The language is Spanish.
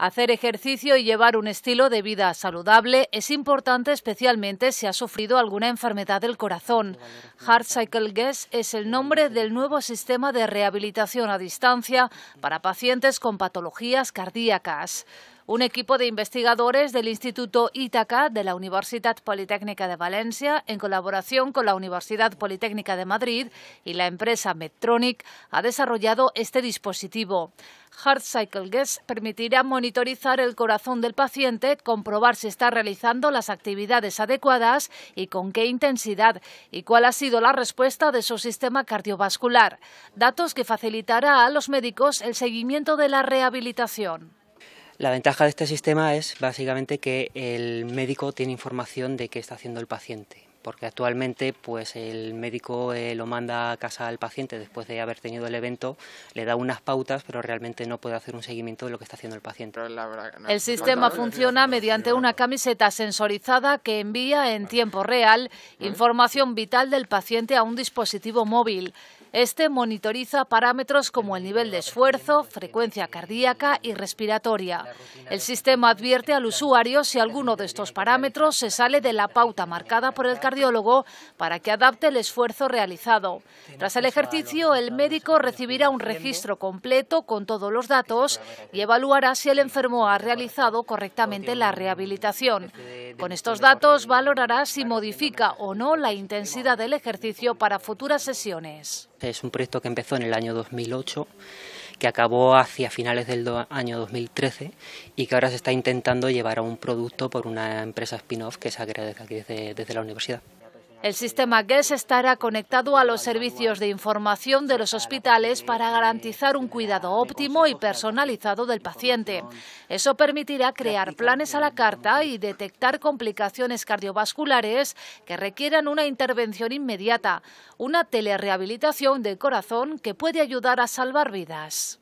Hacer ejercicio y llevar un estilo de vida saludable es importante especialmente si ha sufrido alguna enfermedad del corazón. Heart Cycle es el nombre del nuevo sistema de rehabilitación a distancia para pacientes con patologías cardíacas. Un equipo de investigadores del Instituto Ítaca de la Universidad Politécnica de Valencia, en colaboración con la Universidad Politécnica de Madrid y la empresa Medtronic, ha desarrollado este dispositivo. Heart Cycle Guest permitirá monitorizar el corazón del paciente, comprobar si está realizando las actividades adecuadas y con qué intensidad, y cuál ha sido la respuesta de su sistema cardiovascular. Datos que facilitará a los médicos el seguimiento de la rehabilitación. La ventaja de este sistema es básicamente que el médico tiene información de qué está haciendo el paciente porque actualmente pues el médico eh, lo manda a casa al paciente después de haber tenido el evento, le da unas pautas, pero realmente no puede hacer un seguimiento de lo que está haciendo el paciente. El sistema funciona mediante una camiseta sensorizada que envía en tiempo real información vital del paciente a un dispositivo móvil. Este monitoriza parámetros como el nivel de esfuerzo, frecuencia cardíaca y respiratoria. El sistema advierte al usuario si alguno de estos parámetros se sale de la pauta marcada por el cardiólogo para que adapte el esfuerzo realizado. Tras el ejercicio, el médico recibirá un registro completo con todos los datos y evaluará si el enfermo ha realizado correctamente la rehabilitación. Con estos datos valorará si modifica o no la intensidad del ejercicio para futuras sesiones. Es un proyecto que empezó en el año 2008 que acabó hacia finales del año 2013 y que ahora se está intentando llevar a un producto por una empresa spin-off que se ha creado aquí, desde la universidad. El sistema GES estará conectado a los servicios de información de los hospitales para garantizar un cuidado óptimo y personalizado del paciente. Eso permitirá crear planes a la carta y detectar complicaciones cardiovasculares que requieran una intervención inmediata, una telerehabilitación del corazón que puede ayudar a salvar vidas.